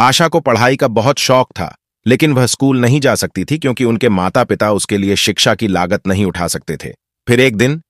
आशा को पढ़ाई का बहुत शौक था लेकिन वह स्कूल नहीं जा सकती थी क्योंकि उनके माता पिता उसके लिए शिक्षा की लागत नहीं उठा सकते थे फिर एक दिन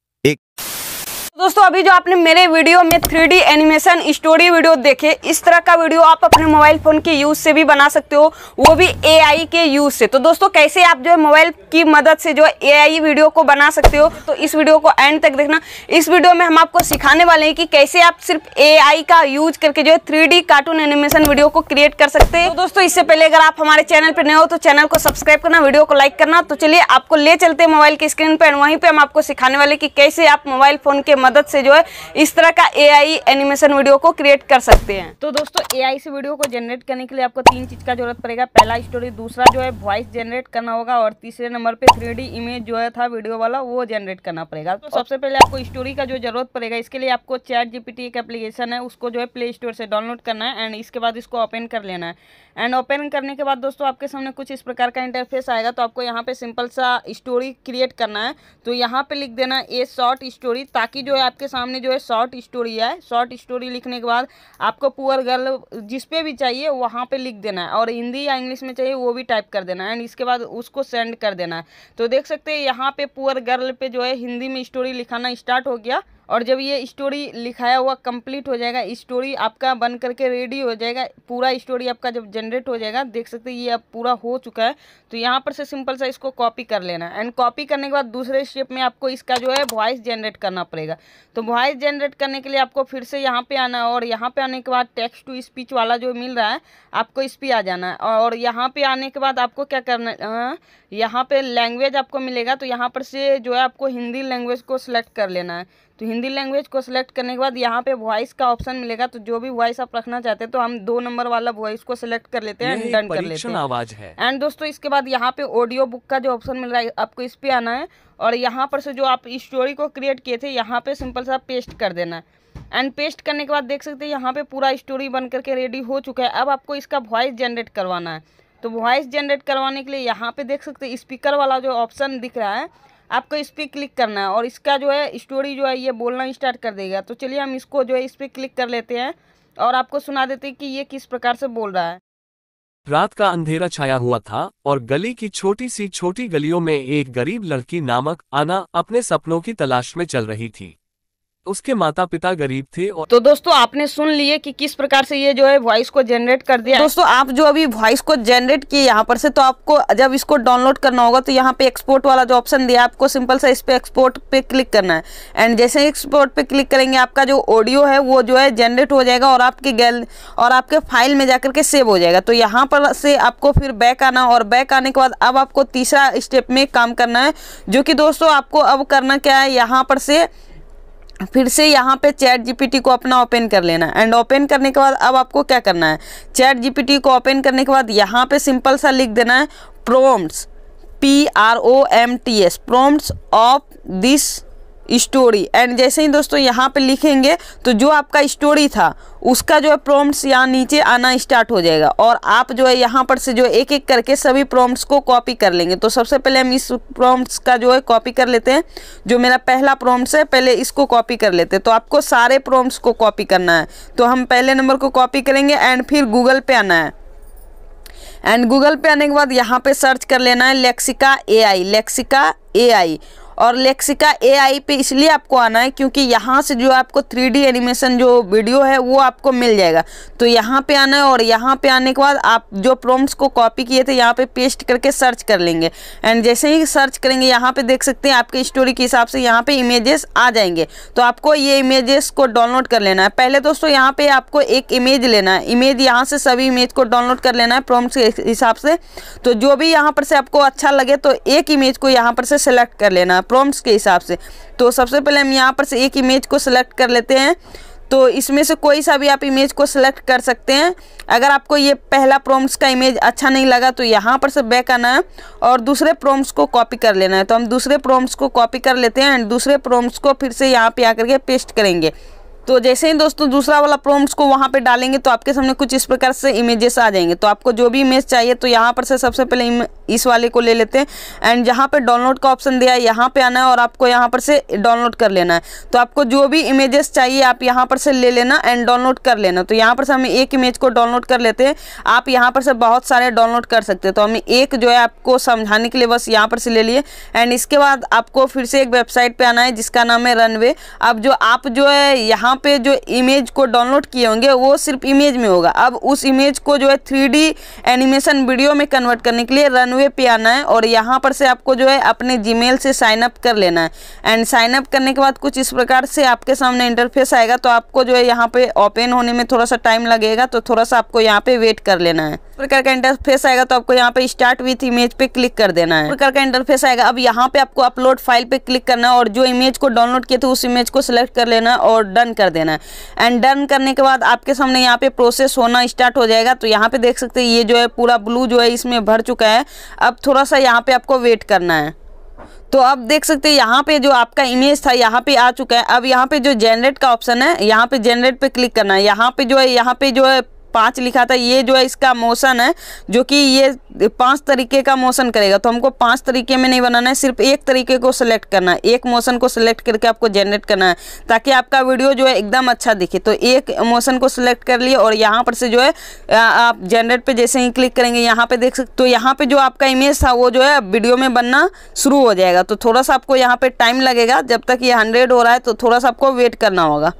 दोस्तों अभी जो आपने मेरे वीडियो में three D animation story video देखे इस तरह का वीडियो आप अपने मोबाइल फ़ोन के यूज़ से भी बना सकते हो वो भी एआई के यूज़ से तो दोस्तों कैसे आप जो है मोबाइल की मदद से जो है एआई वीडियो को बना सकते हो तो इस वीडियो को एंड तक देखना इस वीडियो में हम आपको सिखाने वाले हैं कि कैसे आप सिर्फ ए का यूज करके जो है थ्री कार्टून एनिमेशन वीडियो को क्रिएट कर सकते हैं तो दोस्तों इससे पहले अगर आप हमारे चैनल पर नए हो तो चैनल को सब्सक्राइब करना वीडियो को लाइक करना तो चलिए आपको ले चलते हैं मोबाइल की स्क्रीन पर वहीं पर हम आपको सिखाने वाले की कैसे आप मोबाइल फ़ोन के मदद से जो है इस तरह का ए एनिमेशन वीडियो को क्रिएट कर सकते हैं तो दोस्तों ए से वीडियो को जनरेट करने के लिए आपको तीन चीज़ का जरूरत पड़ेगा पहला स्टोरी दूसरा जो है वॉइस जनरेट करना होगा और तीसरे नंबर पे थ्री इमेज जो है था वीडियो वाला वो जनरेट करना पड़ेगा तो सबसे पहले आपको स्टोरी का जो जरूरत पड़ेगा इसके लिए आपको चैट जीपीटी एक एप्लीकेशन है उसको जो है प्ले स्टोर से डाउनलोड करना है एंड इसके बाद इसको ओपन कर लेना है एंड ओपन करने के बाद दोस्तों आपके सामने कुछ इस प्रकार का इंटरफेस आएगा तो आपको यहाँ पे सिंपल सा स्टोरी क्रिएट करना है तो यहाँ पे लिख देना ए शॉर्ट स्टोरी ताकि जो है आपके सामने जो है शॉर्ट स्टोरी है शॉर्ट स्टोरी लिखने के बाद आपको पुअर गर्ल जिस पे भी चाहिए वहाँ पे लिख देना है और हिंदी या इंग्लिश में चाहिए वो भी टाइप कर देना है एंड इसके बाद उसको सेंड कर देना है तो देख सकते हैं यहाँ पे पुअर गर्ल पे जो है हिंदी में स्टोरी लिखाना स्टार्ट हो गया और जब ये स्टोरी लिखाया हुआ कंप्लीट हो जाएगा स्टोरी आपका बन करके रेडी हो जाएगा पूरा स्टोरी आपका जब जनरेट हो जाएगा देख सकते हैं ये अब पूरा हो चुका है तो यहाँ पर से सिंपल सा इसको कॉपी कर लेना एंड कॉपी करने के बाद दूसरे स्टेप में आपको इसका जो है वॉइस जनरेट करना पड़ेगा तो वॉइस जनरेट करने के लिए आपको फिर से यहाँ पर आना और यहाँ पर आने के बाद टेक्स्ट टू स्पीच वाला जो मिल रहा है आपको इस पर आ जाना है और यहाँ पर आने के बाद आपको क्या करना यहाँ पे लैंग्वेज आपको मिलेगा तो यहाँ पर से जो है आपको हिंदी लैंग्वेज को सिलेक्ट कर लेना है तो हिंदी लैंग्वेज को सिलेक्ट करने के बाद यहाँ पे वॉइस का ऑप्शन मिलेगा तो जो भी वॉइस आप रखना चाहते हैं तो हम दो नंबर वाला वॉइस को सिलेक्ट कर लेते हैं एंड डन कर लेते हैं आवाज है एंड दोस्तों इसके बाद यहाँ पे ऑडियो बुक का जो ऑप्शन मिल रहा है आपको इस पर आना है और यहाँ पर से जो आप स्टोरी को क्रिएट किए थे यहाँ पे सिंपल सा पेस्ट कर देना है एंड पेस्ट करने के बाद देख सकते हैं यहाँ पे पूरा स्टोरी बन करके रेडी हो चुका है अब आपको इसका वॉइस जनरेट करवाना है तो वॉइस जनरेट करवाने के लिए यहाँ पे देख सकते हैं स्पीकर वाला जो ऑप्शन दिख रहा है आपको इस पर क्लिक करना है और इसका जो है स्टोरी जो है ये बोलना स्टार्ट कर देगा तो चलिए हम इसको जो है इस पर क्लिक कर लेते हैं और आपको सुना देते हैं कि ये किस प्रकार से बोल रहा है रात का अंधेरा छाया हुआ था और गली की छोटी सी छोटी गलियों में एक गरीब लड़की नामक आना अपने सपनों की तलाश में चल रही थी उसके माता पिता गरीब थे और तो दोस्तों आपने सुन लिए कि किस प्रकार से ये जो है वॉइस को जनरेट कर दिया दोस्तों आप जो अभी वॉइस को जनरेट किए यहाँ पर से तो आपको जब इसको डाउनलोड करना होगा तो यहाँ पे एक्सपोर्ट वाला जो ऑप्शन दिया आपको सिंपल सा इस पे एक्सपोर्ट पे क्लिक करना है एंड जैसे एक्सपोर्ट पे क्लिक करेंगे आपका जो ऑडियो है वो जो है जनरेट हो जाएगा और आपके गैल और आपके फाइल में जाकर के सेव हो जाएगा तो यहाँ पर से आपको फिर बैक आना और बैक आने के बाद अब आपको तीसरा स्टेप में काम करना है जो कि दोस्तों आपको अब करना क्या है यहाँ पर से फिर से यहाँ पे चैट जीपीटी को अपना ओपन कर लेना है एंड ओपन करने के बाद अब आपको क्या करना है चैट जीपीटी को ओपन करने के बाद यहाँ पे सिंपल सा लिख देना है prompts P R O M T S prompts of this story and जैसे ही दोस्तों यहाँ पे लिखेंगे तो जो आपका स्टोरी था उसका जो है प्रॉम्प्ट्स यहाँ नीचे आना स्टार्ट हो जाएगा और आप जो है यहाँ पर से जो एक एक करके सभी प्रॉम्प्ट्स को कॉपी कर लेंगे तो सबसे पहले हम इस प्रॉम्प्ट्स का जो है कॉपी कर लेते हैं जो मेरा पहला प्रॉम्प्ट्स है पहले इसको कॉपी कर लेते हैं तो आपको सारे प्रॉम्प्ट्स को कॉपी करना है तो हम पहले नंबर को कॉपी करेंगे एंड फिर गूगल पे आना है एंड गूगल पे आने के बाद यहाँ पे सर्च कर लेना है लेक्सिका एआई लेक्सिका एआई और लेक्सिका आई पे इसलिए आपको आना है क्योंकि यहाँ से जो आपको थ्री एनिमेशन जो वीडियो है वो आपको मिल जाएगा तो यहाँ पे आना है और यहाँ पे आने के बाद आप जो प्रोम्स को कॉपी किए थे यहाँ पे पेस्ट करके सर्च कर लेंगे एंड जैसे ही सर्च करेंगे यहाँ पे देख सकते हैं आपके स्टोरी के हिसाब से यहाँ पे इमेजेस आ जाएंगे तो आपको ये इमेजेस को डाउनलोड कर लेना है पहले दोस्तों यहाँ पे आपको एक इमेज लेना है इमेज यहाँ से सभी इमेज को डाउनलोड कर लेना है प्रोम्स के हिसाब से तो जो भी यहाँ पर से आपको अच्छा लगे तो एक इमेज को यहाँ पर से सेलेक्ट कर लेना है प्रॉम्प्ट्स के हिसाब से तो सबसे पहले हम यहाँ पर से एक इमेज को सिलेक्ट कर लेते हैं तो इसमें से कोई सा भी आप इमेज को सिलेक्ट कर सकते हैं अगर आपको ये पहला प्रॉम्प्ट्स का इमेज अच्छा नहीं लगा तो यहाँ पर से बैक आना है और दूसरे प्रॉम्प्ट्स को कॉपी कर लेना है तो हम दूसरे प्रॉम्प्ट्स को कॉपी कर लेते हैं एंड दूसरे प्रॉम्प्ट्स को फिर से यहाँ पे आकर के पेस्ट करेंगे तो जैसे ही दोस्तों दूसरा वाला प्रॉम्प्ट्स को वहाँ पे डालेंगे तो आपके सामने कुछ इस प्रकार से इमेजेस आ जाएंगे तो आपको जो भी इमेज चाहिए तो यहाँ पर से सबसे पहले इस वाले को ले लेते हैं एंड जहाँ पर डाउनलोड का ऑप्शन दिया है यहाँ पर आना है और आपको यहाँ पर से डाउनलोड कर लेना है तो आपको जो भी इमेजेस चाहिए आप यहाँ पर से ले लेना एंड डाउनलोड कर लेना तो यहाँ पर से हम एक इमेज को डाउनलोड कर लेते हैं आप यहाँ पर से बहुत सारे डाउनलोड कर सकते हैं तो हम एक जो है आपको समझाने के लिए बस यहाँ पर से ले लिए एंड इसके बाद आपको फिर से एक वेबसाइट पर आना है जिसका नाम है रनवे अब जो आप जो है यहाँ पर जो इमेज को डाउनलोड किए होंगे वो सिर्फ इमेज में होगा अब उस इमेज को जो है थ्री एनिमेशन वीडियो में कन्वर्ट करने के लिए रनवे वे पे आना है और यहाँ पर से आपको जो है अपने जीमेल से साइन अप कर लेना है एंड साइन अप करने के बाद कुछ इस प्रकार से आपके सामने इंटरफेस आएगा तो आपको जो है यहाँ पे ओपन होने में थोड़ा सा टाइम लगेगा तो थोड़ा सा आपको यहाँ पे वेट कर लेना है प्रकार का इंटरफेस आएगा तो आपको यहाँ पे स्टार्ट विथ इमेज पे क्लिक कर देना है प्रकार का इंटरफेस आएगा अब यहाँ पे आपको अपलोड फाइल पे क्लिक करना है और जो इमेज को डाउनलोड किए थे उस इमेज को सिलेक्ट कर लेना और डन कर देना है एंड डन करने के बाद आपके सामने यहाँ पे प्रोसेस होना स्टार्ट हो जाएगा तो यहाँ पे देख सकते हैं ये जो है पूरा ब्लू जो है इसमें भर चुका है अब थोड़ा सा यहाँ पे आपको वेट करना है तो आप देख सकते हैं यहाँ पे जो आपका इमेज था यहाँ पे आ चुका है अब यहाँ पे जो जनरेट का ऑप्शन है यहाँ पे जेनरेट पे क्लिक करना है यहाँ पे जो है यहाँ पे जो है पाँच लिखा था ये जो है इसका मोशन है जो कि ये पाँच तरीके का मोशन करेगा तो हमको पाँच तरीके में नहीं बनाना है सिर्फ एक तरीके को सिलेक्ट करना है एक मोशन को सिलेक्ट करके आपको जनरेट करना है ताकि आपका वीडियो जो है एकदम अच्छा दिखे तो एक मोशन को सिलेक्ट कर लिए और यहाँ पर से जो है आप जनरेट पर जैसे ही क्लिक करेंगे यहाँ पर देख सकते तो यहाँ पर जो आपका इमेज था वो जो है वीडियो में बनना शुरू हो जाएगा तो थोड़ा सा आपको यहाँ पर टाइम लगेगा जब तक ये हंड्रेड हो रहा है तो थोड़ा सा आपको वेट करना होगा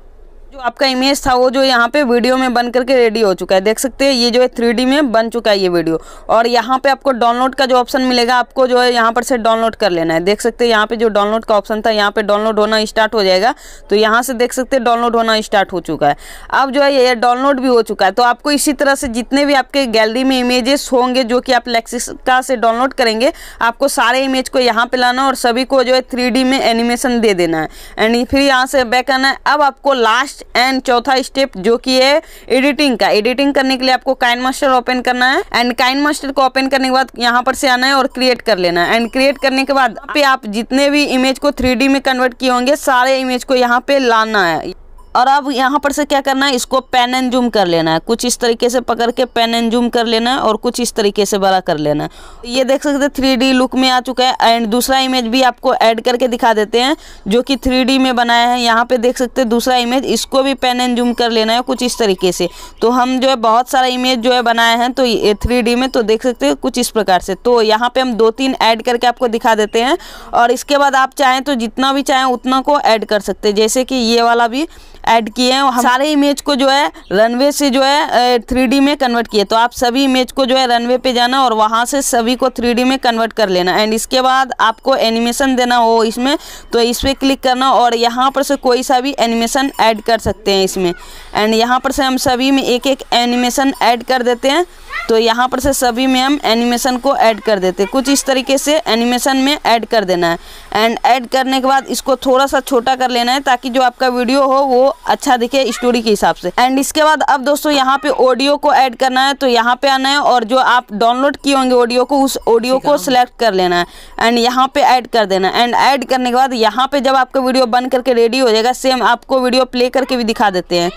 जो आपका इमेज था वो जो यहाँ पे वीडियो में बन करके रेडी हो चुका है देख सकते हैं ये जो है थ्री में बन चुका है ये वीडियो और यहाँ पे आपको डाउनलोड का जो ऑप्शन मिलेगा आपको जो है यहाँ पर से डाउनलोड कर लेना है देख सकते हैं यहाँ पे जो डाउनलोड का ऑप्शन था यहाँ पे डाउनलोड होना स्टार्ट हो जाएगा तो यहाँ से देख सकते हैं डाउनलोड होना स्टार्ट हो चुका है अब जो है ये डाउनलोड भी हो चुका है तो आपको इसी तरह से जितने भी आपके गैलरी में इमेजेस होंगे जो कि आप लेक्सिका से डाउनलोड करेंगे आपको सारे इमेज को यहाँ पर लाना और सभी को जो है थ्री में एनिमेशन दे देना है एंड फिर यहाँ से बैक आना है अब आपको लास्ट एंड चौथा स्टेप जो कि है एडिटिंग का एडिटिंग करने के लिए आपको काइन मास्टर ओपन करना है एंड काइन मास्टर को ओपन करने के बाद यहाँ पर से आना है और क्रिएट कर लेना है एंड क्रिएट करने के बाद पे आप जितने भी इमेज को थ्री में कन्वर्ट किए होंगे सारे इमेज को यहाँ पे लाना है और अब यहाँ पर से क्या करना है इसको पेन एंड जूम कर लेना है कुछ इस तरीके से पकड़ के पेन एंड जूम कर लेना है और कुछ इस तरीके से बड़ा कर लेना है ये देख सकते थ्री डी लुक में आ चुका है एंड दूसरा इमेज भी आपको ऐड करके दिखा देते हैं जो कि थ्री में बनाया है यहाँ पे देख सकते हैं दूसरा इमेज इसको भी पेन एंड जूम कर लेना है कुछ इस तरीके से तो हम जो है बहुत सारा इमेज जो है बनाए हैं तो थ्री में तो देख सकते हैं कुछ इस प्रकार से तो यहाँ पे हम दो तीन ऐड करके आपको दिखा देते हैं और इसके बाद आप चाहें तो जितना भी चाहें उतना को ऐड कर सकते हैं जैसे कि ये वाला भी ऐड किए हैं हम सारे इमेज को जो है रनवे से जो है थ्री में कन्वर्ट किए तो आप सभी इमेज को जो है रनवे पे जाना और वहाँ से सभी को थ्री में कन्वर्ट कर लेना एंड इसके बाद आपको एनिमेशन देना हो इसमें तो इस पर क्लिक करना और यहाँ पर से कोई सा भी एनिमेशन ऐड कर सकते हैं इसमें एंड यहाँ पर से हम सभी में एक एक एनिमेशन ऐड कर देते हैं तो यहाँ पर से सभी में हम एनिमेशन को ऐड कर देते हैं कुछ इस तरीके से एनिमेशन में ऐड कर देना है एंड ऐड करने के बाद इसको थोड़ा सा छोटा कर लेना है ताकि जो आपका वीडियो हो वो अच्छा दिखे स्टोरी के हिसाब से एंड इसके बाद अब दोस्तों यहाँ पे ऑडियो को ऐड करना है तो यहाँ पे आना है और जो आप डाउनलोड किए होंगे ऑडियो को उस ऑडियो को सिलेक्ट कर लेना है एंड यहाँ पे ऐड कर देना एंड ऐड करने के बाद यहाँ पे जब आपका वीडियो बंद करके रेडी हो जाएगा सेम आपको वीडियो प्ले करके भी दिखा देते हैं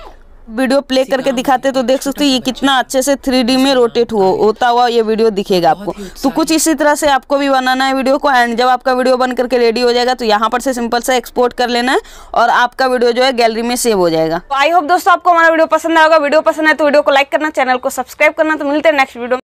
वीडियो प्ले करके दिखाते तो देख सकते हो ये कितना अच्छे से थ्री में रोटेट हुआ होता हुआ ये वीडियो दिखेगा आपको अच्छा तो कुछ इसी तरह से आपको भी बनाना है वीडियो को एंड जब आपका वीडियो बन करके रेडी हो जाएगा तो यहाँ पर से सिंपल से एक्सपोर्ट कर लेना है और आपका वीडियो जो है गैलरी में सेव हो जाएगा तो आई होप दोस्तों आपको हमारा वीडियो पसंद आएगा वीडियो पसंद है तो वीडियो को लाइक करना चैनल को सब्सक्राइब करना तो मिलते हैं नेक्स्ट वीडियो